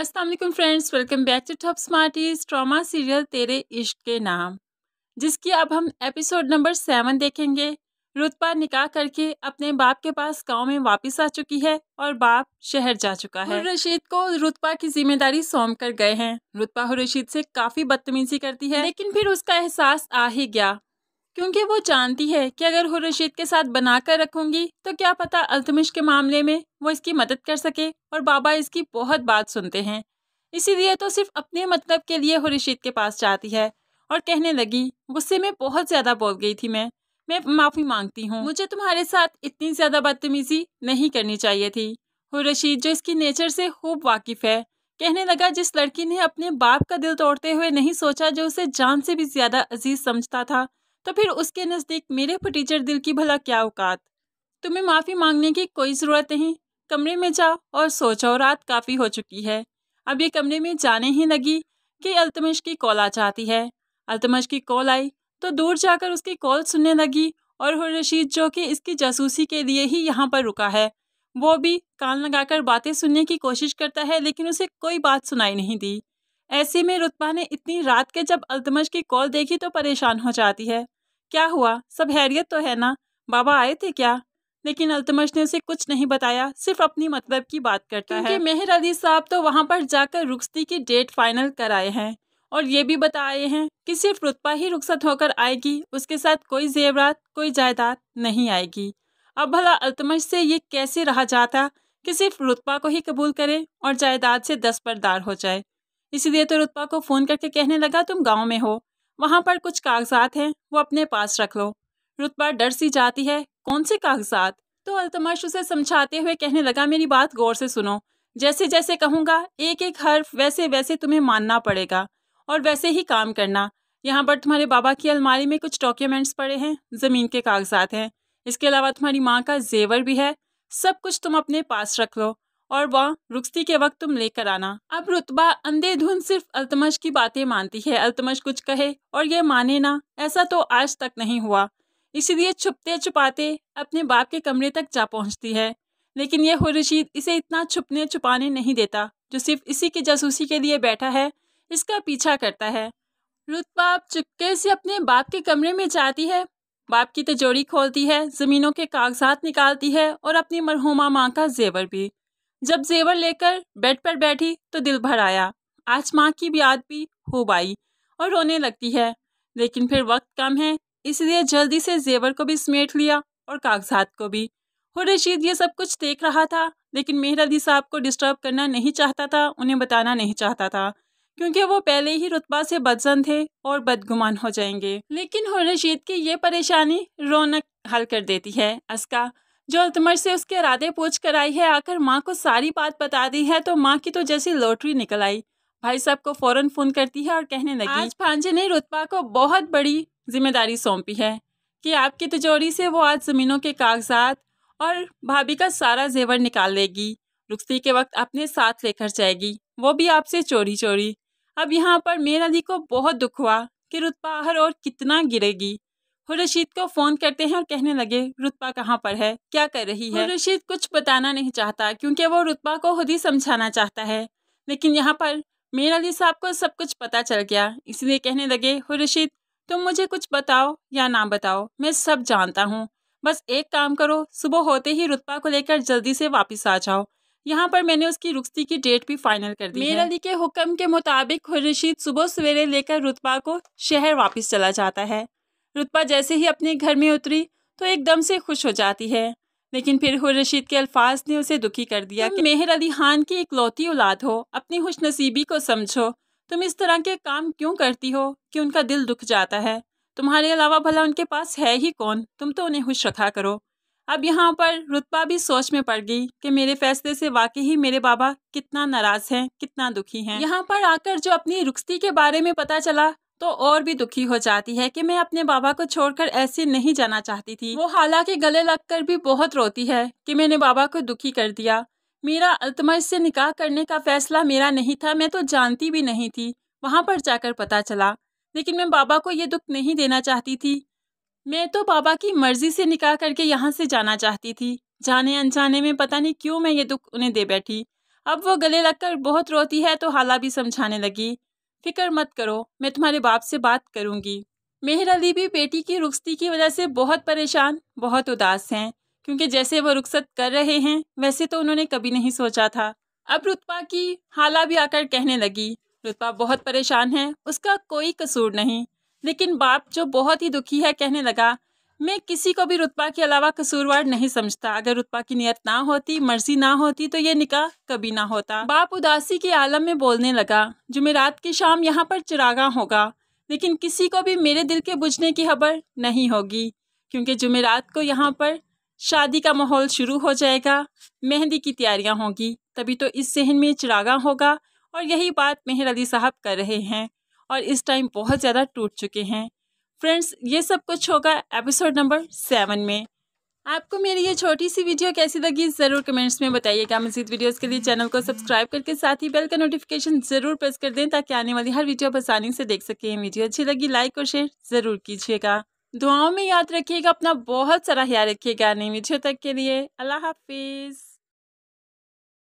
Aslam friends welcome back to top smarties drama serial तेरे इश्क के नाम जिसकी अब हम एपिसोड नंबर सेवन देखेंगे रुतबा निकाह करके अपने बाप के पास गांव में वापस आ चुकी है और बाप शहर जा चुका है रशीद को रुतबा की जिम्मेदारी सौंप कर गए हैं रुतबा रशीद से काफ़ी बदतमीजी करती है लेकिन फिर उसका एहसास आ ही गया क्योंकि वो जानती है कि अगर हुरशीद के साथ बनाकर रखूंगी तो क्या पता अल्तमिश के मामले में वो इसकी मदद कर सके और बाबा इसकी बहुत बात सुनते हैं इसीलिए तो सिर्फ अपने मतलब के लिए हुरशीद के पास जाती है और कहने लगी गुस्से में बहुत ज़्यादा बोल गई थी मैं मैं माफ़ी मांगती हूँ मुझे तुम्हारे साथ इतनी ज़्यादा बदतमीज़ी नहीं करनी चाहिए थी हुरशीद जो इसकी नेचर से खूब वाकिफ़ है कहने लगा जिस लड़की ने अपने बाप का दिल तोड़ते हुए नहीं सोचा जो उसे जान से भी ज़्यादा अजीज समझता था तो फिर उसके नज़दीक मेरे भटीचर दिल की भला क्या औकात तुम्हें माफ़ी मांगने की कोई ज़रूरत नहीं कमरे में जाओ और सोचो रात काफ़ी हो चुकी है अब ये कमरे में जाने ही लगी कि अल्तमश की कॉल आ जाती है अल्तमश की कॉल आई तो दूर जाकर उसकी कॉल सुनने लगी और रशीद जो कि इसकी जासूसी के लिए ही यहाँ पर रुका है वो भी कान लगाकर बातें सुनने की कोशिश करता है लेकिन उसे कोई बात सुनाई नहीं दी ऐसे में रुतबा ने इतनी रात के जब अल्तमश की कॉल देखी तो परेशान हो जाती है क्या हुआ सब हैरियत तो है ना बाबा आए थे क्या लेकिन अल्तमश ने उसे कुछ नहीं बताया सिर्फ अपनी मतलब की बात करता है मेहर अली साहब तो वहाँ पर जाकर रुखसती की डेट फाइनल कराए हैं और ये भी बताए हैं कि सिर्फ रुतबा ही रुखसत होकर आएगी उसके साथ कोई जेवरात कोई जायदाद नहीं आएगी अब भला अल्तमश से ये कैसे रहा जाता कि सिर्फ रुतबा को ही कबूल करे और जायदाद से दस्तरदार हो जाए इसीलिए तो रुतबा को फ़ोन करके कहने लगा तुम गाँव में हो वहां पर कुछ कागजात हैं वो अपने पास रख लो रुतबा डर सी जाती है कौन से कागजात तो अल्तमश उसे समझाते हुए कहने लगा मेरी बात गौर से सुनो जैसे जैसे कहूंगा एक एक हर्फ वैसे वैसे तुम्हें मानना पड़ेगा और वैसे ही काम करना यहाँ पर तुम्हारे बाबा की अलमारी में कुछ डॉक्यूमेंट्स पड़े हैं ज़मीन के कागजात हैं इसके अलावा तुम्हारी माँ का जेवर भी है सब कुछ तुम अपने पास रख लो और वह रुखसी के वक्त तुम लेकर आना अब रुतबा अंधेधुंध सिर्फ अल्तमश की बातें मानती है अल्तमश कुछ कहे और ये माने ना ऐसा तो आज तक नहीं हुआ इसीलिए छुपते छुपाते अपने बाप के कमरे तक जा पहुंचती है लेकिन यह हुरशीद इसे इतना छुपने छुपाने नहीं देता जो सिर्फ इसी की जासूसी के लिए बैठा है इसका पीछा करता है रुतबा चुपके से अपने बाप के कमरे में जाती है बाप की तिजोरी खोलती है ज़मीनों के कागजात निकालती है और अपनी मरहुमा माँ का जेवर भी जब जेवर लेकर बेड पर बैठी तो दिल भर आया आज माँ की भी याद भी खूब आई और रोने लगती है लेकिन फिर वक्त कम है इसलिए जल्दी से जेवर को भी समेट लिया और कागजात को भी हुर रशीद ये सब कुछ देख रहा था लेकिन मेहर अली साहब को डिस्टर्ब करना नहीं चाहता था उन्हें बताना नहीं चाहता था क्योंकि वो पहले ही रुतबा से बदजन थे और बदगुमान हो जाएंगे लेकिन हो रशीद की ये परेशानी रौनक हल कर देती है असका जो अल्तमर से उसके इरादे पूछ कर आई है आकर माँ को सारी बात बता दी है तो माँ की तो जैसी लॉटरी निकल आई भाई साहब को फौरन फोन करती है और कहने लगी आज भांजे ने रुतबा को बहुत बड़ी जिम्मेदारी सौंपी है कि आपकी तिजोरी से वो आज ज़मीनों के कागजात और भाभी का सारा जेवर निकाल लेगी रुखती के वक्त अपने साथ लेकर जाएगी वो भी आपसे चोरी चोरी अब यहाँ पर मेर अली को बहुत दुख हुआ कि रुतबा हर और कितना गिरेगी रशीद को फ़ोन करते हैं और कहने लगे रुतबा कहाँ पर है क्या कर रही है रशीद कुछ बताना नहीं चाहता क्योंकि वो रुतबा को खुद ही समझाना चाहता है लेकिन यहाँ पर मेर अली साहब को सब कुछ पता चल गया इसलिए कहने लगे रशीद तुम मुझे कुछ बताओ या ना बताओ मैं सब जानता हूँ बस एक काम करो सुबह होते ही रुतबा को लेकर जल्दी से वापस आ जाओ यहाँ पर मैंने उसकी रुकती की डेट भी फाइनल कर दी मीर अली के हुक्म के मुताबिक रशीद सुबह सवेरे लेकर रुतबा को शहर वापस चला जाता है रुतबा जैसे ही अपने घर में उतरी तो एकदम से खुश हो जाती है लेकिन फिर हुर रशीद के अल्फाज ने उसे दुखी कर दिया कि मेहर अली खान की इकलौती औलाद हो अपनी खुश नसीबी को समझो तुम इस तरह के काम क्यों करती हो कि उनका दिल दुख जाता है तुम्हारे अलावा भला उनके पास है ही कौन तुम तो उन्हें खुश रखा करो अब यहाँ पर रुतबा भी सोच में पड़ गई कि मेरे फैसले से वाकई ही मेरे बाबा कितना नाराज हैं कितना दुखी हैं यहाँ पर आकर जो अपनी रुखती के बारे में पता चला तो और भी दुखी हो जाती है कि मैं अपने बाबा को छोड़कर ऐसे नहीं जाना चाहती थी वो हालांकि गले लगकर भी बहुत रोती है कि मैंने बाबा को दुखी कर दिया मेरा अल्तमर से निकाह करने का फैसला मेरा नहीं था मैं तो जानती भी नहीं थी वहाँ पर जाकर पता चला लेकिन मैं बाबा को ये दुख नहीं देना चाहती थी मैं तो बाबा की मर्जी से निकाह करके यहाँ से जाना चाहती थी जाने अनजाने में पता नहीं क्यों मैं ये दुख उन्हें दे बैठी अब वो गले लगकर बहुत रोती है तो हाला भी समझाने लगी फिक्र मत करो मैं तुम्हारे बाप से बात करूँगी मेहर अली भी बेटी की रुखसती की वजह से बहुत परेशान बहुत उदास हैं क्योंकि जैसे वो रुखसत कर रहे हैं वैसे तो उन्होंने कभी नहीं सोचा था अब रुतबा की हाला भी आकर कहने लगी रुतबा बहुत परेशान है उसका कोई कसूर नहीं लेकिन बाप जो बहुत ही दुखी है कहने लगा मैं किसी को भी रुतबा के अलावा कसूरवार नहीं समझता अगर रुतबा की नियत ना होती मर्जी ना होती तो ये निकाह कभी ना होता बाप उदासी के आलम में बोलने लगा जुमेरात की शाम यहाँ पर चिरागा होगा लेकिन किसी को भी मेरे दिल के बुझने की खबर नहीं होगी क्योंकि जुमेरात को यहाँ पर शादी का माहौल शुरू हो जाएगा मेहंदी की तैयारियाँ होंगी तभी तो इस सहन में चिरागा होगा और यही बात मेहर अली साहब कर रहे हैं और इस टाइम बहुत ज़्यादा टूट चुके हैं फ्रेंड्स ये सब कुछ होगा एपिसोड नंबर सेवन में आपको मेरी ये छोटी सी वीडियो कैसी लगी ज़रूर कमेंट्स में बताइएगा मजीद वीडियोस के लिए चैनल को सब्सक्राइब करके साथ ही बेल का नोटिफिकेशन ज़रूर प्रेस कर दें ताकि आने वाली हर वीडियो आसानी से देख सकें वीडियो अच्छी लगी लाइक और शेयर ज़रूर कीजिएगा दुआओं में याद रखिएगा अपना बहुत सारा ख्याल रखिएगा नई वीडियो तक के लिए अल्लाह हाफिज़